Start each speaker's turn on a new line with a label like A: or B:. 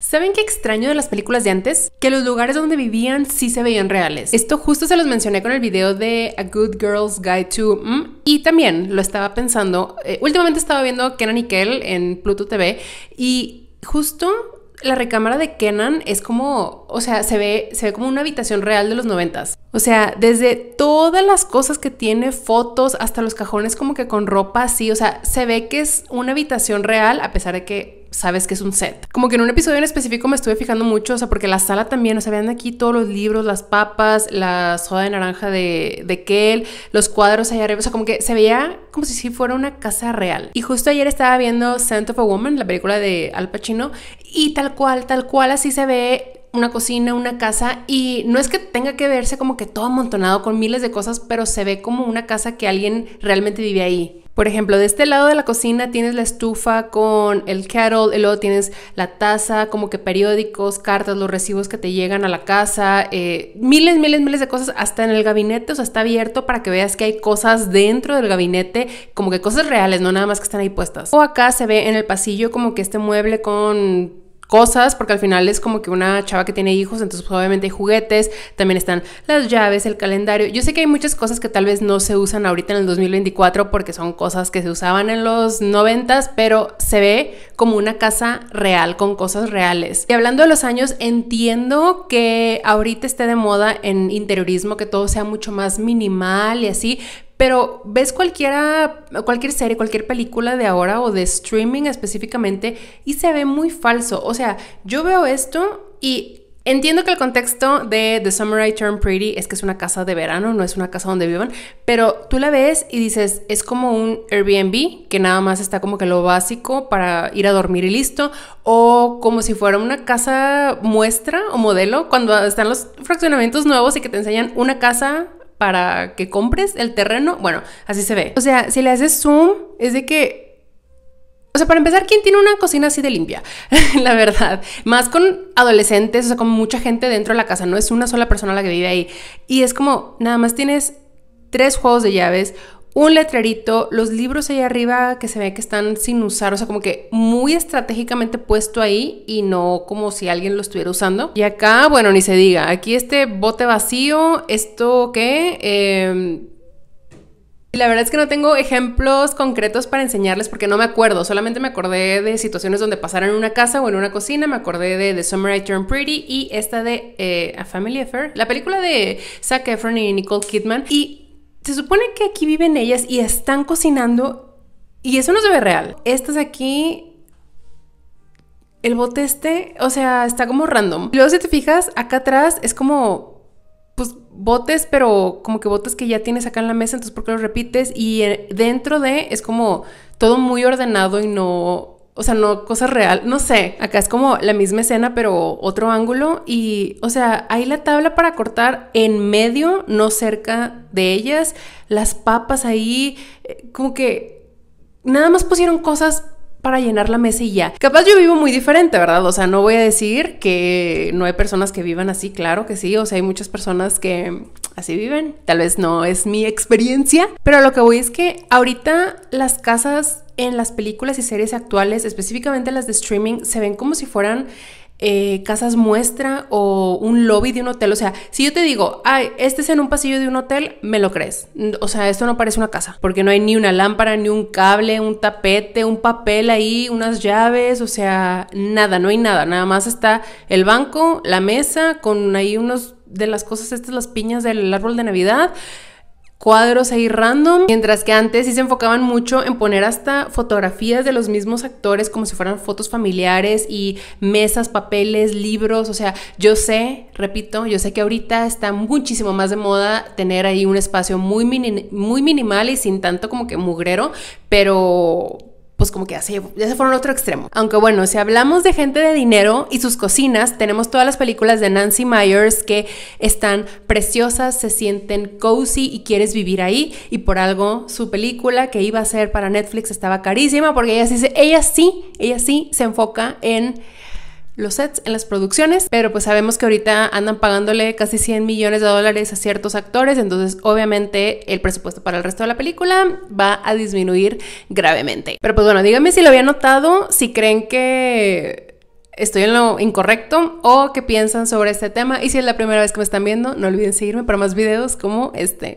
A: ¿Saben qué extraño de las películas de antes? Que los lugares donde vivían sí se veían reales. Esto justo se los mencioné con el video de A Good Girl's Guide to... Mm, y también lo estaba pensando. Eh, últimamente estaba viendo Kenan y Kel en Pluto TV y justo la recámara de Kenan es como, o sea, se ve, se ve como una habitación real de los noventas. O sea, desde todas las cosas que tiene, fotos, hasta los cajones como que con ropa así, o sea, se ve que es una habitación real a pesar de que sabes que es un set. Como que en un episodio en específico me estuve fijando mucho, o sea, porque la sala también, o sea, vean aquí todos los libros, las papas, la soda de naranja de, de los cuadros allá arriba, o sea, como que se veía como si fuera una casa real. Y justo ayer estaba viendo Scent of a Woman, la película de Al Pacino, y tal cual, tal cual así se ve una cocina, una casa y no es que tenga que verse como que todo amontonado con miles de cosas, pero se ve como una casa que alguien realmente vive ahí. Por ejemplo, de este lado de la cocina tienes la estufa con el kettle, y luego tienes la taza, como que periódicos, cartas, los recibos que te llegan a la casa, eh, miles, miles, miles de cosas, hasta en el gabinete, o sea, está abierto para que veas que hay cosas dentro del gabinete, como que cosas reales, no nada más que están ahí puestas. O acá se ve en el pasillo como que este mueble con cosas, porque al final es como que una chava que tiene hijos, entonces pues, obviamente hay juguetes, también están las llaves, el calendario. Yo sé que hay muchas cosas que tal vez no se usan ahorita en el 2024 porque son cosas que se usaban en los 90, pero se ve como una casa real, con cosas reales. Y hablando de los años, entiendo que ahorita esté de moda en interiorismo, que todo sea mucho más minimal y así, pero ves cualquiera, cualquier serie, cualquier película de ahora o de streaming específicamente y se ve muy falso. O sea, yo veo esto y Entiendo que el contexto de The Summer I Turn Pretty es que es una casa de verano, no es una casa donde vivan, pero tú la ves y dices, es como un Airbnb que nada más está como que lo básico para ir a dormir y listo, o como si fuera una casa muestra o modelo, cuando están los fraccionamientos nuevos y que te enseñan una casa para que compres el terreno. Bueno, así se ve. O sea, si le haces zoom, es de que... O sea, para empezar, ¿quién tiene una cocina así de limpia? la verdad. Más con adolescentes, o sea, con mucha gente dentro de la casa. No es una sola persona la que vive ahí. Y es como, nada más tienes tres juegos de llaves, un letrerito, los libros ahí arriba que se ve que están sin usar, o sea, como que muy estratégicamente puesto ahí y no como si alguien lo estuviera usando. Y acá, bueno, ni se diga, aquí este bote vacío, esto qué, em, la verdad es que no tengo ejemplos concretos para enseñarles porque no me acuerdo, solamente me acordé de situaciones donde pasaron en una casa o en una cocina, me acordé de The Summer I Turned Pretty y esta de eh, A Family Affair, la película de Zac Efron y Nicole Kidman y se supone que aquí viven ellas y están cocinando y eso no se ve real. Estas aquí el bote este, o sea, está como random. Luego, si te fijas, acá atrás es como, pues, botes, pero como que botes que ya tienes acá en la mesa, entonces, ¿por qué los repites? Y eh, dentro de es como todo muy ordenado y no o sea, no cosas real, no sé. Acá es como la misma escena, pero otro ángulo. Y, o sea, hay la tabla para cortar en medio, no cerca de ellas. Las papas ahí, eh, como que nada más pusieron cosas para llenar la mesa y ya. Capaz yo vivo muy diferente, ¿verdad? O sea, no voy a decir que no hay personas que vivan así, claro que sí. O sea, hay muchas personas que así viven. Tal vez no es mi experiencia, pero lo que voy es que ahorita las casas en las películas y series actuales, específicamente las de streaming, se ven como si fueran eh, casas muestra o un lobby de un hotel. O sea, si yo te digo, ay, este es en un pasillo de un hotel, me lo crees. O sea, esto no parece una casa, porque no hay ni una lámpara, ni un cable, un tapete, un papel ahí, unas llaves, o sea, nada, no hay nada. Nada más está el banco, la mesa, con ahí unos de las cosas estas, las piñas del árbol de Navidad cuadros ahí random, mientras que antes sí se enfocaban mucho en poner hasta fotografías de los mismos actores como si fueran fotos familiares y mesas, papeles, libros, o sea, yo sé, repito, yo sé que ahorita está muchísimo más de moda tener ahí un espacio muy, muy minimal y sin tanto como que mugrero, pero pues como que ya se, ya se fueron otro extremo. Aunque bueno, si hablamos de gente de dinero y sus cocinas, tenemos todas las películas de Nancy Myers que están preciosas, se sienten cozy y quieres vivir ahí. Y por algo su película que iba a ser para Netflix estaba carísima porque ella ella sí, ella sí se enfoca en los sets, en las producciones, pero pues sabemos que ahorita andan pagándole casi 100 millones de dólares a ciertos actores, entonces obviamente el presupuesto para el resto de la película va a disminuir gravemente. Pero pues bueno, díganme si lo había notado, si creen que estoy en lo incorrecto o qué piensan sobre este tema. Y si es la primera vez que me están viendo, no olviden seguirme para más videos como este.